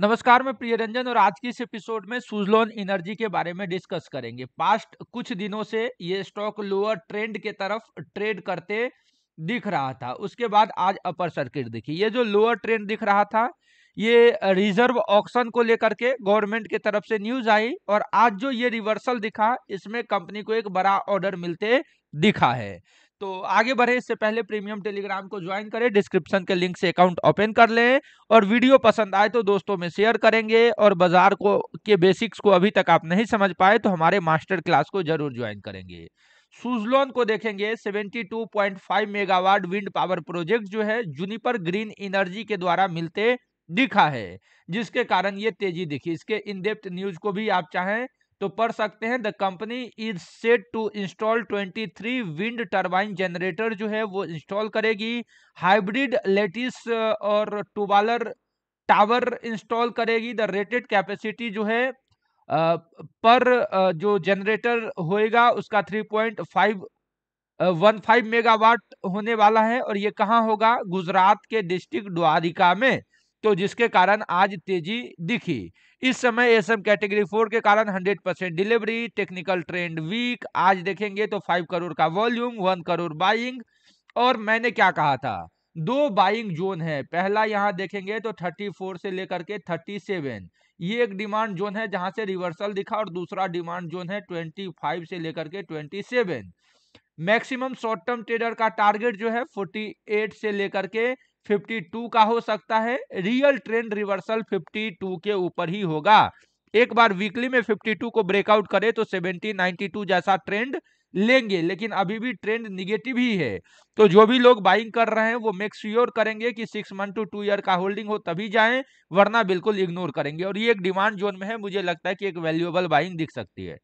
नमस्कार मैं प्रिय रंजन और आज की इस एपिसोड में सुजलोन एनर्जी के बारे में डिस्कस करेंगे पास्ट कुछ दिनों से ये स्टॉक लोअर ट्रेंड के तरफ ट्रेड करते दिख रहा था उसके बाद आज अपर सर्किट दिखी ये जो लोअर ट्रेंड दिख रहा था ये रिजर्व ऑक्शन को लेकर के गवर्नमेंट के तरफ से न्यूज आई और आज जो ये रिवर्सल दिखा इसमें कंपनी को एक बड़ा ऑर्डर मिलते दिखा है तो आगे बढ़े इससे पहले प्रीमियम टेलीग्राम को ज्वाइन करें डिस्क्रिप्शन के लिंक से अकाउंट ओपन कर लें और वीडियो पसंद आए तो दोस्तों में शेयर करेंगे और बाजार को के बेसिक्स को अभी तक आप नहीं समझ पाए तो हमारे मास्टर क्लास को जरूर ज्वाइन करेंगे सुजलोन को देखेंगे 72.5 मेगावाट विंड पावर प्रोजेक्ट जो है जुनिपर ग्रीन एनर्जी के द्वारा मिलते दिखा है जिसके कारण ये तेजी दिखी इसके इनडेप्थ न्यूज को भी आप चाहें तो पढ़ सकते हैं the company is set to install 23 wind turbine generator जो है वो इंस्टॉल करेगी हाइब्रिड लेटिस और टूबालर टावर इंस्टॉल करेगी द रेटेड कैपेसिटी जो है पर जो जनरेटर होएगा उसका 3.5 वन फाइव मेगावाट होने वाला है और ये कहाँ होगा गुजरात के डिस्ट्रिक्ट द्वारिका में तो जिसके कारण आज तेजी दिखी इस समय एस एम कैटेगरी फोर के कारण 100 percent delivery technical trend weak आज देखेंगे तो 5 करोड़ का वॉल्यूम 1 करोड़ बाइंग और मैंने क्या कहा था दो बाइंग जोन है पहला यहां देखेंगे तो 34 से लेकर के 37 ये एक डिमांड जोन है जहां से रिवर्सल दिखा और दूसरा डिमांड जोन है 25 से लेकर के 27 मैक्सिमम शॉर्ट टर्म ट्रेडर का टारगेट जो है 48 से लेकर के 52 का हो सकता है रियल ट्रेंड रिवर्सल 52 के ऊपर ही होगा एक बार वीकली में 52 को ब्रेकआउट करे तो 70 92 जैसा ट्रेंड लेंगे लेकिन अभी भी ट्रेंड निगेटिव ही है तो जो भी लोग बाइंग कर रहे हैं वो मेक श्योर करेंगे कि six month to two year का होल्डिंग हो तभी जाएं वरना बिल्कुल इग्नोर करेंगे और ये एक डिमांड जोन में है मुझे लगता है कि एक वैल्यूएबल बाइंग दिख सकती है